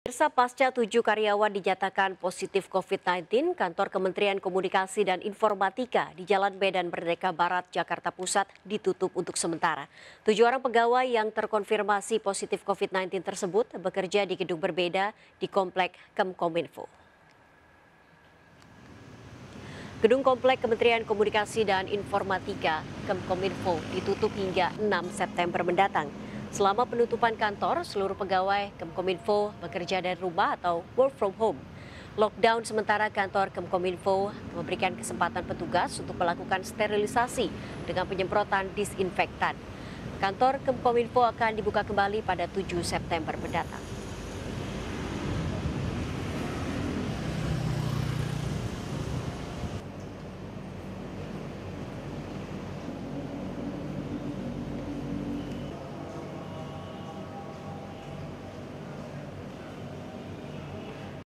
Pemirsa pasca tujuh karyawan dinyatakan positif COVID-19, kantor Kementerian Komunikasi dan Informatika di Jalan Medan Merdeka Barat, Jakarta Pusat ditutup untuk sementara. Tujuh orang pegawai yang terkonfirmasi positif COVID-19 tersebut bekerja di gedung berbeda di Komplek Kemkominfo. Gedung Komplek Kementerian Komunikasi dan Informatika Kemkominfo ditutup hingga 6 September mendatang. Selama penutupan kantor, seluruh pegawai Kemkominfo bekerja dari rumah atau work from home. Lockdown sementara kantor Kemkominfo memberikan kesempatan petugas untuk melakukan sterilisasi dengan penyemprotan disinfektan. Kantor Kemkominfo akan dibuka kembali pada 7 September mendatang.